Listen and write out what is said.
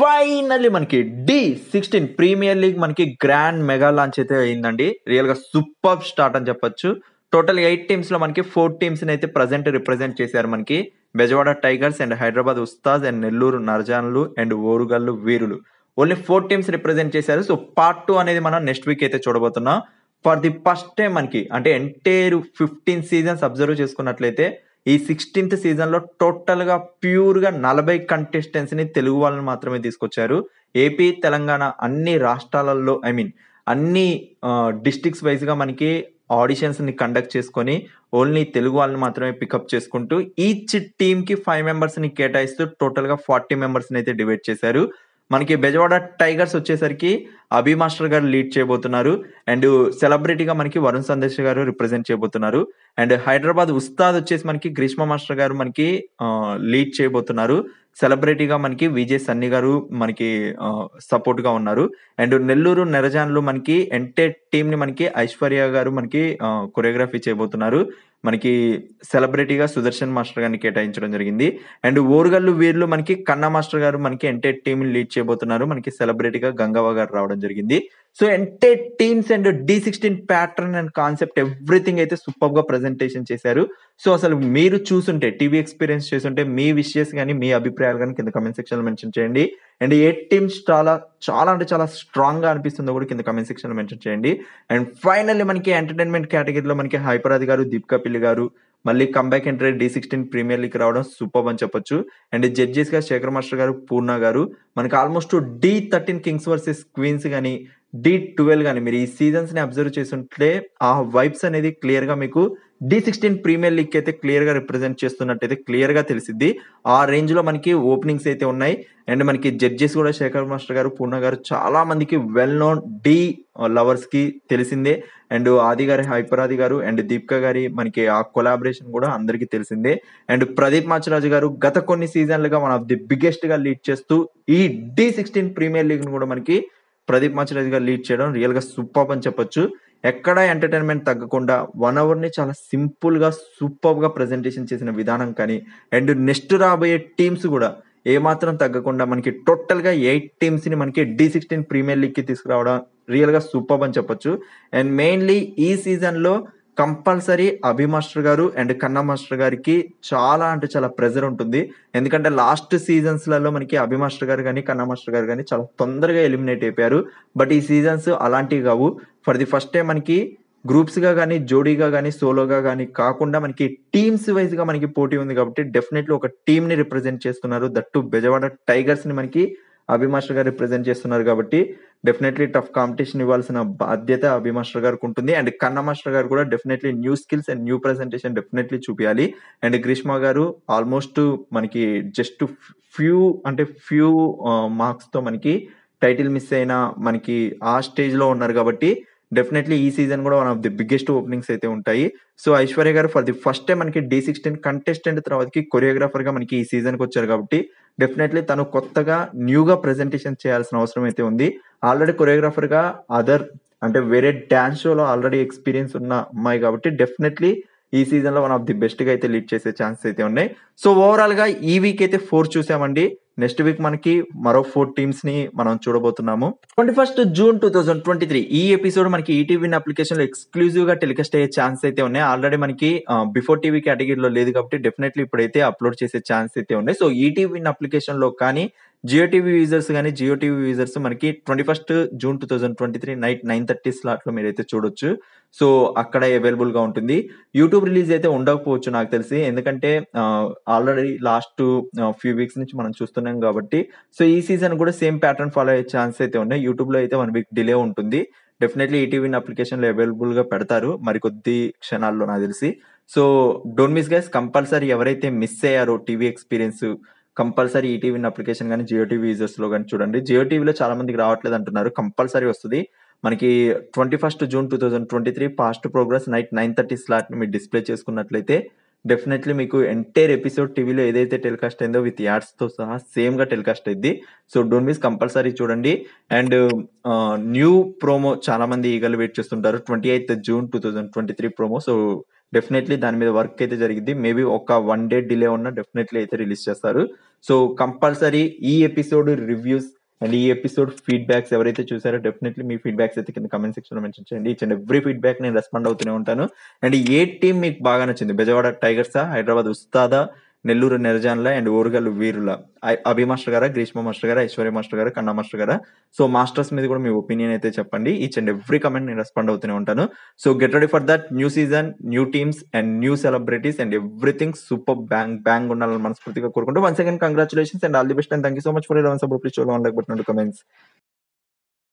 finally మనకి the sixteen premier league మనకి grand mega launch అయితే అయిందండి రియల్ గా సూపర్ స్టార్ట్ అని చెప్పొచ్చు టోటల్ ఎయిట్ టీమ్స్ లో మనకి ఫోర్ టీమ్స్ అయితే ప్రజెంట్ రిప్రజెంట్ చేశారు మనకి Bezawada Tigers and Hyderabad Ustaads and Nellore నర్జాన్లు and Orugallu Veerulu only four teams represent చేశారు సో పార్ట్ టూ అనేది మనం నెక్స్ట్ వీక్ అయితే చూడబోతున్నాం ఫర్ ది ఫస్ట్ టైం మనకి అంటే ఎంటైర్ ఫిఫ్టీన్ సీజన్స్ అబ్జర్వ్ చేసుకున్నట్లయితే ఈ సిక్స్టీన్త్ సీజన్లో టోటల్గా ప్యూర్గా నలభై కంటెస్టెంట్స్ని తెలుగు వాళ్ళని మాత్రమే తీసుకొచ్చారు ఏపీ తెలంగాణ అన్ని రాష్ట్రాలలో ఐ మీన్ అన్ని డిస్టిక్స్ గా మనకి ఆడిషన్స్ని కండక్ట్ చేసుకొని ఓన్లీ తెలుగు వాళ్ళని మాత్రమే పికప్ చేసుకుంటూ ఈచ్ కి ఫైవ్ ని కేటాయిస్తూ టోటల్గా ఫార్టీ మెంబర్స్ని అయితే డివైడ్ చేశారు మనకి బెజవాడ టైగర్స్ వచ్చేసరికి అభి మాస్టర్ గారు లీడ్ చేయబోతున్నారు అండ్ సెలబ్రిటీగా మనకి వరుణ్ సందేశ్ గారు రిప్రజెంట్ చేయబోతున్నారు అండ్ హైదరాబాద్ ఉస్తాద్ వచ్చేసి మనకి గ్రీష్మ మాస్టర్ గారు మనకి లీడ్ చేయబోతున్నారు సెలబ్రిటీగా మనకి విజయ్ సన్ని గారు మనకి సపోర్ట్ గా ఉన్నారు అండ్ నెల్లూరు నెరజాన్లో మనకి ఎంటే టీమ్ ని మనకి ఐశ్వర్య గారు మనకి కొరియోగ్రఫీ చేయబోతున్నారు మనకి సెలబ్రిటీగా సుదర్శన్ మాస్టర్ గారిని కేటాయించడం జరిగింది అండ్ ఓరుగల్లు వీర్లు మనకి కన్నా మాస్టర్ గారు మనకి ఎంటైర్ టీమ్ లీడ్ చేయబోతున్నారు మనకి సెలబ్రిటీగా గంగవ్వ గారు రావడం జరిగింది సో ఎంటే teams and the sixteen pattern and concept everything అయితే సూపర్ గా ప్రజెంటేషన్ చేశారు సో అసలు మీరు చూసుంటే టీవీ ఎక్స్పీరియన్స్ చేస్తుంటే మీ విషయస్ కానీ మీ అభిప్రాయాలు కానీ కింద కమెంట్ సెక్షన్ లో మెన్షన్ చేయండి అండ్ ఏ టీమ్స్ చాలా చాలా అంటే చాలా స్ట్రాంగ్ గా అనిపిస్తుందో కూడా కింద కమెంట్ సెక్షన్ లో మెన్షన్ చేయండి అండ్ ఫైనల్లీ మనకి ఎంటర్టైన్మెంట్ కేటగిరీలో మనకి హైపరాజ్ గారు దీపికా పిల్లి గారు మళ్ళీ comeback entry the sixteen premier league రావడం సూపర్ అని చెప్పొచ్చు అండ్ జడ్జెస్ గా శేఖర్ మాస్టర్ గారు పూర్ణ గారు మనకి almost the thirteen kings versus queens కానీ డి ట్వెల్వ్ కానీ మీరు ఈ సీజన్స్ ని అబ్జర్వ్ చేస్తుంటే ఆ వైబ్స్ అనేది క్లియర్ గా మీకు డి సిక్స్టీన్ ప్రీమియర్ లీగ్ అయితే క్లియర్ గా రిప్రజెంట్ చేస్తున్నట్టయితే క్లియర్ గా తెలిసింది ఆ రేంజ్ లో మనకి ఓపెనింగ్స్ అయితే ఉన్నాయి అండ్ మనకి జడ్జెస్ కూడా శేఖర్ మాస్టర్ గారు పూర్ణ గారు చాలా మందికి వెల్ నోన్ డి లవర్స్ కి తెలిసిందే అండ్ ఆది గారి హైపర్ ఆది గారు అండ్ దీపిక గారి మనకి ఆ కొలాబరేషన్ కూడా అందరికీ తెలిసిందే అండ్ ప్రదీప్ మాచరాజు గారు గత కొన్ని సీజన్లుగా మన ది బిగ్గెస్ట్ గా లీడ్ చేస్తూ ఈ డి సిక్స్టీన్ ప్రీమియర్ లీగ్ ను కూడా మనకి ప్రదీప్ మాచరాజు గారు లీడ్ చేయడం రియల్ గా సూపర్ అని చెప్పొచ్చు ఎక్కడ ఎంటర్టైన్మెంట్ తగ్గకుండా వన్ అవర్ని చాలా సింపుల్గా సూపర్గా ప్రజెంటేషన్ చేసిన విధానం కానీ అండ్ నెక్స్ట్ రాబోయే టీమ్స్ కూడా ఏమాత్రం తగ్గకుండా మనకి టోటల్గా ఎయిట్ టీమ్స్ని మనకి డి సిక్స్టీన్ ప్రీమియర్ లీగ్కి తీసుకురావడం రియల్గా సూపర్ అని చెప్పొచ్చు అండ్ మెయిన్లీ ఈ సీజన్లో కంపల్సరీ అభి మాస్టర్ గారు అండ్ కన్నా మాస్టర్ గారికి చాలా అంటే చాలా ప్రెజర్ ఉంటుంది ఎందుకంటే లాస్ట్ సీజన్స్లలో మనకి అభి మాస్టర్ గారు కానీ కన్నా మాస్టర్ గారు కానీ చాలా తొందరగా ఎలిమినేట్ అయిపోయారు బట్ ఈ సీజన్స్ అలాంటివి కావు ఫర్ ది ఫస్ట్ టైం మనకి గ్రూప్స్గా కానీ జోడీగా కానీ సోలోగా కానీ కాకుండా మనకి టీమ్స్ గా మనకి పోటీ ఉంది కాబట్టి డెఫినెట్లీ ఒక ని రిప్రజెంట్ చేస్తున్నారు దట్టు బెజవాడ టైగర్స్ని మనకి అభిమాస్టర్ గారు రిప్రజెంట్ చేస్తున్నారు కాబట్టి డెఫినెట్లీ టఫ్ కాంపిటీషన్ ఇవ్వాల్సిన బాధ్యత అభిమాస్టర్ గారికి ఉంటుంది అండ్ కన్న మాస్టర్ గారు కూడా definitely new skills and new presentation definitely చూపించాలి అండ్ గ్రీష్మ గారు ఆల్మోస్ట్ మనకి జస్ట్ ఫ్యూ అంటే ఫ్యూ మార్క్స్ తో మనకి టైటిల్ మిస్ అయినా మనకి ఆ స్టేజ్ లో ఉన్నారు కాబట్టి డెఫినెట్లీ ఈ సీజన్ కూడా one of the biggest openings అయితే ఉంటాయి సో ఐశ్వర్య గారు ఫర్ ది ఫస్ట్ టైం మనకి డి సిక్స్టీన్ కంటెస్టెంట్ తర్వాతకి కొరియోగ్రాఫర్ గా మనకి ఈ సీజన్ కి వచ్చారు కాబట్టి డెఫినెట్లీ తను కొత్తగా న్యూగా ప్రెజెంటేషన్ చేయాల్సిన అవసరం అయితే ఉంది ఆల్రెడీ కొరియోగ్రాఫర్ గా అదర్ అంటే వేరే డాన్స్ షోలో ఆల్రెడీ ఎక్స్పీరియన్స్ ఉన్న అమ్మాయి కాబట్టి డెఫినెట్లీ ఈ సీజన్ లో వన్ ఆఫ్ ది బెస్ట్ గా అయితే లీడ్ చేసే ఛాన్సెస్ అయితే ఉన్నాయి సో ఓవరాల్ గా ఈ వీక్ అయితే ఫోర్ చూసామండి నెక్స్ట్ వీక్ మనకి మరో ఫోర్ టీమ్స్ ని మనం చూడబోతున్నాము twenty first June two thousand twenty three ఈ ఎపిసోడ్ మనకి ఈటీవీ అప్లికేషన్ లో ఎక్స్క్లూజివ్ గా టెలికాస్ట్ అయ్యే ఛాన్స్ అయితే ఉన్నాయి ఆల్రెడీ మనకి బిఫోర్ టీవీ కేటగిరీలో లేదు కాబట్టి డెఫినెట్లీ ఇప్పుడైతే అప్లోడ్ చేసే ఛాన్స్ అయితే ఉన్నాయి సో ఈటీవీ అప్లికేషన్ లో కానీ జియో టీవీ యూజర్స్ కానీ జియో టీవీ యూజర్స్ మనకి twenty first June two thousand twenty three night nine thirty మీరు మీరైతే చూడొచ్చు సో అక్కడ అవైలబుల్గా ఉంటుంది యూట్యూబ్ రిలీజ్ అయితే ఉండకపోవచ్చు నాకు తెలిసి ఎందుకంటే ఆల్రెడీ లాస్ట్ ఫ్యూ వీక్స్ నుంచి మనం చూస్తున్నాం కాబట్టి సో ఈ సీజన్ కూడా సేమ్ ప్యాటర్న్ ఫాలో అయ్యే ఛాన్స్ అయితే ఉన్నాయి యూట్యూబ్లో అయితే వన్ వీక్ డిలే ఉంటుంది డెఫినెట్లీ లో అవైలబుల్ అవైలబుల్గా పెడతారు మరికొద్ది క్షణాల్లో నాకు తెలిసి so don't miss guys compulsory ఎవరైతే మిస్ అయ్యారో TV experience compulsory ETV application కానీ జియో టీవీ యూజర్స్ లో కానీ చూడండి జియో టీవీలో చాలా మందికి రావట్లేదు అంటున్నారు కంపల్సరీ వస్తుంది మనకి twenty first June two thousand twenty three past progress night nine thirty slot మీరు డిస్ప్లే చేసుకున్నట్లయితే డెఫినెట్లీ మీకు ఎంటైర్ ఎపిసోడ్ టీవీలో ఏదైతే టెలికాస్ట్ అయిందో విత్ యాడ్స్తో సహా సేమ్గా టెలికాస్ట్ అయింది సో డోంట్ మిస్ కంపల్సరీ చూడండి అండ్ న్యూ ప్రోమో చాలా మంది ఈగలు వెయిట్ చేస్తుంటారు twenty eighth June two thousand twenty three promo so definitely దాని మీద వర్క్ అయితే జరిగింది మేబీ ఒక వన్ డే డిలే ఉన్న డెఫినెట్లీ అయితే రిలీజ్ చేస్తారు సో కంపల్సరీ ఈ ఎపిసోడ్ రివ్యూస్ అండ్ ఈ ఎపిసోడ్ ఫీడ్బ్యాక్స్ ఎవరైతే చూసారో డెఫినెట్లీ మీ ఫీడ్బ్యాక్స్ అయితే కింద కమెంట్ సెక్షన్ లో మెన్షన్ చేయండి ఇచ్చిన ఎవ్రీ ఫీడ్బ్యాక్ నేను రెస్పాండ్ అవుతూనే ఉంటాను అండ్ ఏ టీం మీకు బాగా నచ్చింది బెజవాడ టైగర్సా హైదరాబాద్ ఉస్తాదా నెల్లూరు నిరజాన్ల అండ్ ఊరుగల్ వీరుల అభి మాస్టర్ గారా గ్రీష్మ మాస్టర్ గారా ఐశ్వర్య మాస్టర్ గారా కన్నా మాస్టర్ గారా సో మాస్టర్స్ మీద కూడా మీ ఒపీనియన్ అయితే చెప్పండి ఈచ్ అండ్ ఎవ్రీ కమెంట్ నేను రెస్పాండ్ అవుతూనే ఉంటాను so get ready for that new season new teams and new celebrities and everything super bang bang ఉండాలని మనస్ఫూర్తిగా కోరుకుంటూ one second congratulations and all the best and thank you so much for in support please చూడాలి comments